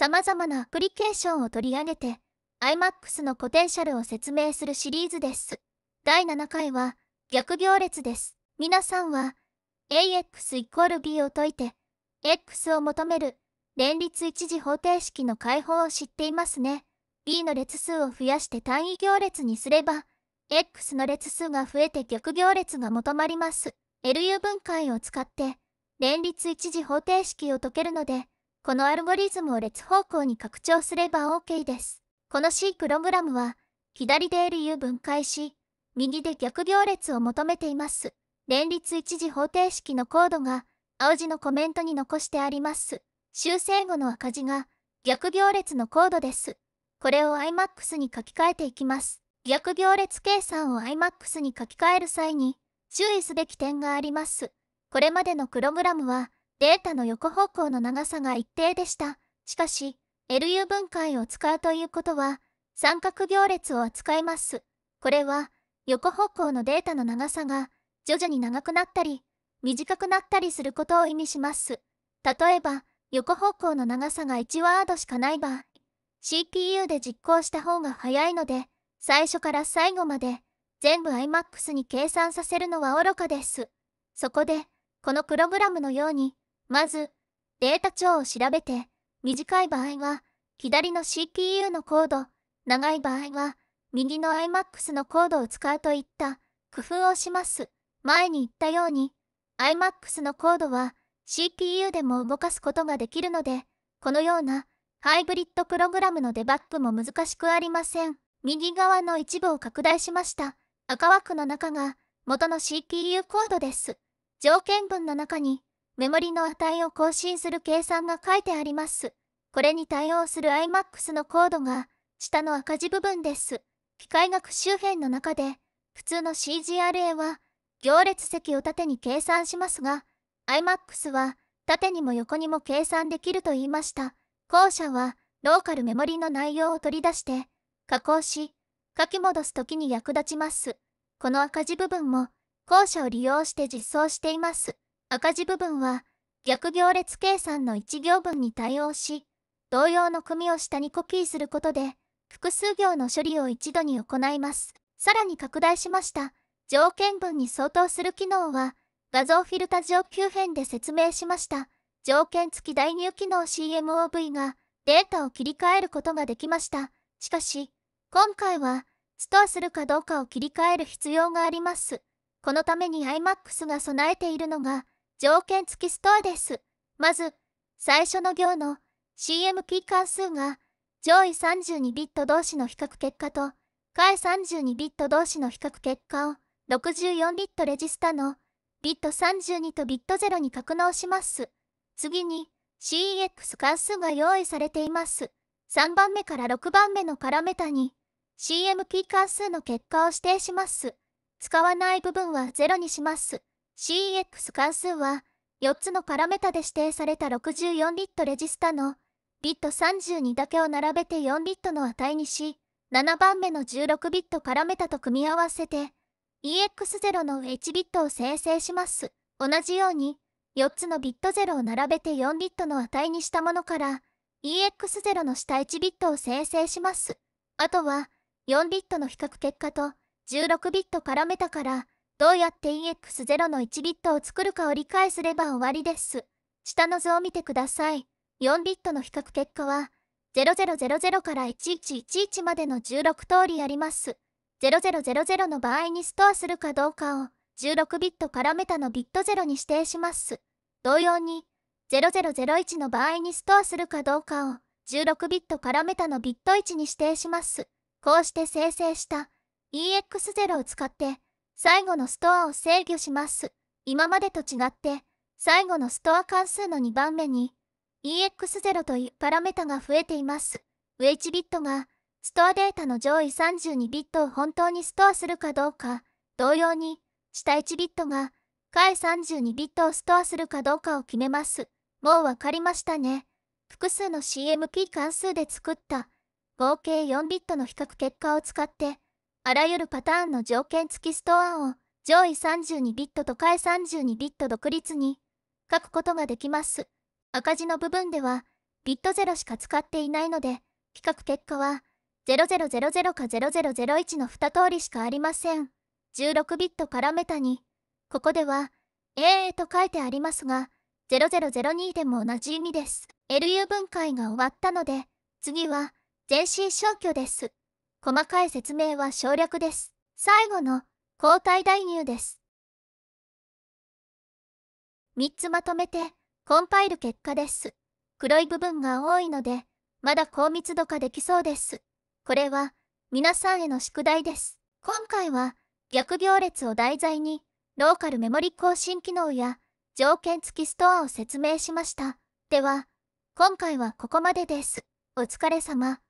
様々なアプリケーションを取り上げて iMAX のポテンシャルを説明するシリーズです。第7回は逆行列です。皆さんは AX イコール B を解いて X を求める連立一次方程式の解法を知っていますね。B の列数を増やして単位行列にすれば X の列数が増えて逆行列が求まります。LU 分解を使って連立一次方程式を解けるのでこのアルゴリズムを列方向に拡張すれば OK です。この C プログラムは、左で LU 分解し、右で逆行列を求めています。連立一時方程式のコードが、青字のコメントに残してあります。修正後の赤字が、逆行列のコードです。これを iMAX に書き換えていきます。逆行列計算を iMAX に書き換える際に、注意すべき点があります。これまでのプログラムは、データの横方向の長さが一定でした。しかし、LU 分解を使うということは、三角行列を扱います。これは、横方向のデータの長さが、徐々に長くなったり、短くなったりすることを意味します。例えば、横方向の長さが1ワードしかない場合、CPU で実行した方が早いので、最初から最後まで、全部 iMAX に計算させるのは愚かです。そこで、このプログラムのように、まず、データ帳を調べて、短い場合は、左の CPU のコード、長い場合は、右の iMAX のコードを使うといった工夫をします。前に言ったように、iMAX のコードは CPU でも動かすことができるので、このようなハイブリッドプログラムのデバッグも難しくありません。右側の一部を拡大しました。赤枠の中が元の CPU コードです。条件文の中にメモリの値を更新する計算が書いてあります。これに対応する iMAX のコードが、下の赤字部分です。機械学周辺の中で、普通の CGRA は、行列席を縦に計算しますが、iMAX は、縦にも横にも計算できると言いました。後者は、ローカルメモリの内容を取り出して、加工し、書き戻す時に役立ちます。この赤字部分も、後者を利用して実装しています。赤字部分は逆行列計算の1行分に対応し、同様の組を下にコピーすることで、複数行の処理を一度に行います。さらに拡大しました。条件文に相当する機能は、画像フィルタ上級編で説明しました。条件付き代入機能 CMOV がデータを切り替えることができました。しかし、今回は、ストアするかどうかを切り替える必要があります。このために iMAX が備えているのが、条件付きストアです。まず、最初の行の CM キー関数が上位32ビット同士の比較結果と下位32ビット同士の比較結果を64ビットレジスタのビット32とビット0に格納します。次に CEX 関数が用意されています。3番目から6番目のカラメタに CM キー関数の結果を指定します。使わない部分は0にします。CX 関数は4つのパラメタで指定された64ビットレジスタのビット32だけを並べて4ビットの値にし7番目の16ビットパラメタと組み合わせて EX0 の1ビットを生成します。同じように4つのビット0を並べて4ビットの値にしたものから EX0 の下1ビットを生成します。あとは4ビットの比較結果と16ビットパラメタからどうやって EX0 の1ビットを作るかを理解すれば終わりです。下の図を見てください。4ビットの比較結果は、0000から1111までの16通りあります。0000の場合にストアするかどうかを、16ビットからメタのビット0に指定します。同様に、0001の場合にストアするかどうかを、16ビットからメタのビット1に指定します。こうして生成した EX0 を使って、最後のストアを制御します。今までと違って、最後のストア関数の2番目に、EX0 というパラメータが増えています。ウェビットが、ストアデータの上位32ビットを本当にストアするかどうか、同様に、下1ビットが、下位32ビットをストアするかどうかを決めます。もうわかりましたね。複数の CMP 関数で作った、合計4ビットの比較結果を使って、あらゆるパターンの条件付きストアを上位32ビットと下位32ビット独立に書くことができます。赤字の部分ではビット0しか使っていないので、比較結果は0000か0001の2通りしかありません。16ビットからメタに、ここでは AA と書いてありますが、0002でも同じ意味です。LU 分解が終わったので、次は全身消去です。細かい説明は省略です。最後の交代代入です。3つまとめてコンパイル結果です。黒い部分が多いので、まだ高密度化できそうです。これは皆さんへの宿題です。今回は逆行列を題材に、ローカルメモリ更新機能や条件付きストアを説明しました。では、今回はここまでです。お疲れ様。